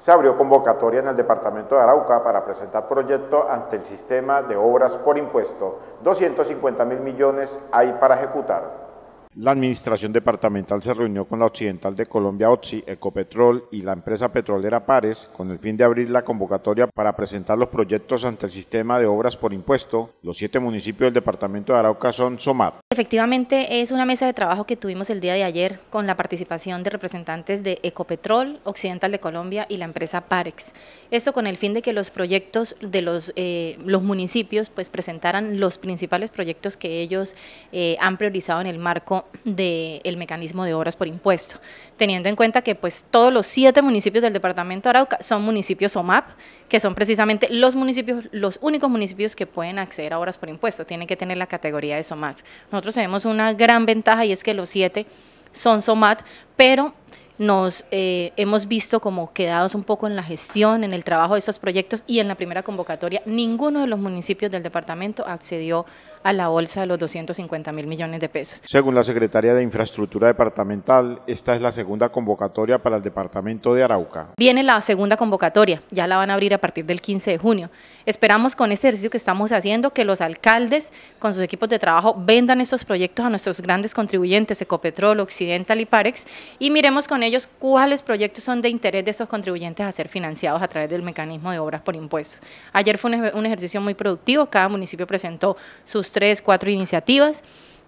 se abrió convocatoria en el Departamento de Arauca para presentar proyecto ante el sistema de obras por impuesto. 250 mil millones hay para ejecutar. La Administración Departamental se reunió con la Occidental de Colombia OTSI, Ecopetrol y la empresa petrolera Pares con el fin de abrir la convocatoria para presentar los proyectos ante el sistema de obras por impuesto. Los siete municipios del departamento de Arauca son SOMAP. Efectivamente es una mesa de trabajo que tuvimos el día de ayer con la participación de representantes de Ecopetrol, Occidental de Colombia y la empresa Parex. Eso con el fin de que los proyectos de los, eh, municipios pues presentaran los principales proyectos que ellos eh, han priorizado en el marco del mecanismo de obras por impuesto, teniendo en cuenta que pues todos los siete municipios del departamento de Arauca son municipios OMAP, que son precisamente los municipios, los únicos municipios que pueden acceder a obras por impuesto, tienen que tener la categoría de SOMAP. Nosotros tenemos una gran ventaja y es que los siete son SOMAP, pero nos eh, hemos visto como quedados un poco en la gestión, en el trabajo de estos proyectos y en la primera convocatoria ninguno de los municipios del departamento accedió a la bolsa de los 250 mil millones de pesos. Según la Secretaría de Infraestructura Departamental, esta es la segunda convocatoria para el departamento de Arauca. Viene la segunda convocatoria, ya la van a abrir a partir del 15 de junio. Esperamos con este ejercicio que estamos haciendo que los alcaldes con sus equipos de trabajo vendan estos proyectos a nuestros grandes contribuyentes, Ecopetrol, Occidental y Parex, y miremos con ellos cuáles proyectos son de interés de esos contribuyentes a ser financiados a través del mecanismo de obras por impuestos. Ayer fue un ejercicio muy productivo, cada municipio presentó sus tres, cuatro iniciativas.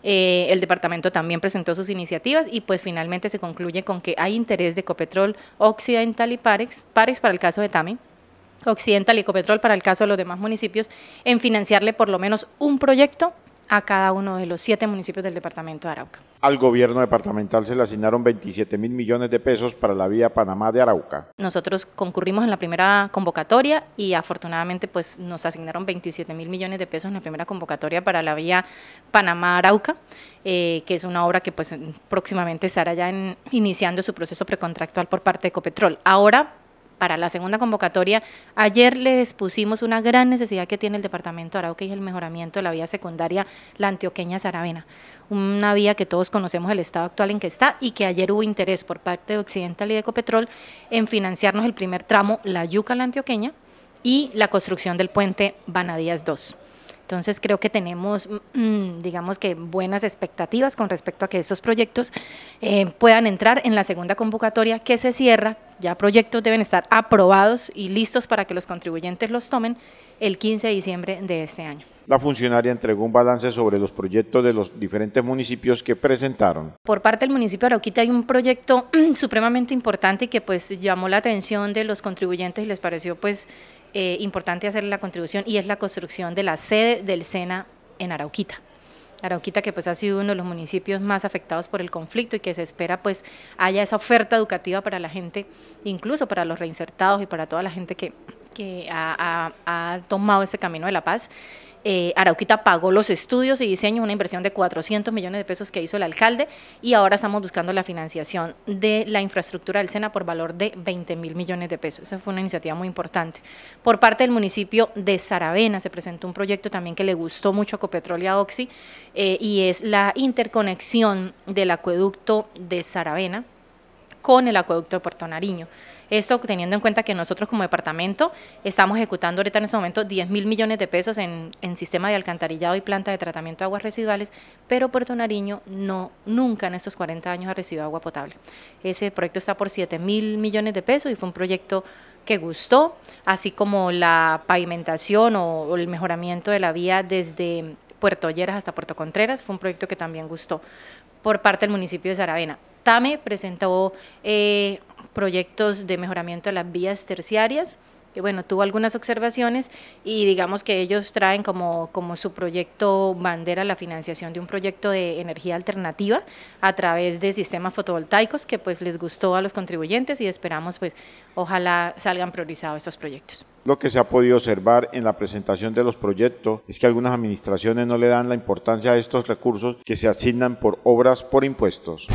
Eh, el departamento también presentó sus iniciativas y pues finalmente se concluye con que hay interés de Copetrol Occidental y Parex, Parex para el caso de TAMI, Occidental y Copetrol para el caso de los demás municipios, en financiarle por lo menos un proyecto a cada uno de los siete municipios del departamento de Arauca. Al gobierno departamental se le asignaron 27 mil millones de pesos para la vía Panamá de Arauca. Nosotros concurrimos en la primera convocatoria y afortunadamente pues nos asignaron 27 mil millones de pesos en la primera convocatoria para la vía Panamá-Arauca, eh, que es una obra que pues próximamente estará ya iniciando su proceso precontractual por parte de Ecopetrol. Ahora para la segunda convocatoria. Ayer les pusimos una gran necesidad que tiene el departamento de Arauca y es el mejoramiento de la vía secundaria, la antioqueña Saravena. Una vía que todos conocemos el estado actual en que está y que ayer hubo interés por parte de Occidental y de Ecopetrol en financiarnos el primer tramo, la yuca la antioqueña, y la construcción del puente Banadías 2. Entonces creo que tenemos, mm, digamos que, buenas expectativas con respecto a que esos proyectos eh, puedan entrar en la segunda convocatoria que se cierra. Ya proyectos deben estar aprobados y listos para que los contribuyentes los tomen el 15 de diciembre de este año. La funcionaria entregó un balance sobre los proyectos de los diferentes municipios que presentaron. Por parte del municipio de Arauquita hay un proyecto mm, supremamente importante y que pues llamó la atención de los contribuyentes y les pareció pues eh, importante hacer la contribución y es la construcción de la sede del SENA en Arauquita. Arauquita que pues ha sido uno de los municipios más afectados por el conflicto y que se espera pues haya esa oferta educativa para la gente, incluso para los reinsertados y para toda la gente que que ha, tomado ese camino de la paz. Eh, Arauquita pagó los estudios y diseño, una inversión de 400 millones de pesos que hizo el alcalde y ahora estamos buscando la financiación de la infraestructura del SENA por valor de 20 mil millones de pesos. Esa fue una iniciativa muy importante. Por parte del municipio de Saravena se presentó un proyecto también que le gustó mucho a Copetrol y Oxy eh, y es la interconexión del acueducto de Saravena con el acueducto de Puerto Nariño. Esto teniendo en cuenta que nosotros como departamento estamos ejecutando ahorita en este momento 10 mil millones de pesos en, sistema de alcantarillado y planta de tratamiento de aguas residuales, pero Puerto Nariño no, nunca en estos 40 años ha recibido agua potable. Ese proyecto está por 7 mil millones de pesos y fue un proyecto que gustó, así como la pavimentación o, el mejoramiento de la vía desde Puerto Olleras hasta Puerto Contreras, fue un proyecto que también gustó por parte del municipio de Saravena. TAME presentó eh, proyectos de mejoramiento de las vías terciarias, que bueno, tuvo algunas observaciones y digamos que ellos traen como, como su proyecto bandera la financiación de un proyecto de energía alternativa a través de sistemas fotovoltaicos que pues les gustó a los contribuyentes y esperamos pues ojalá salgan priorizados estos proyectos. Lo que se ha podido observar en la presentación de los proyectos es que algunas administraciones no le dan la importancia a estos recursos que se asignan por obras por impuestos.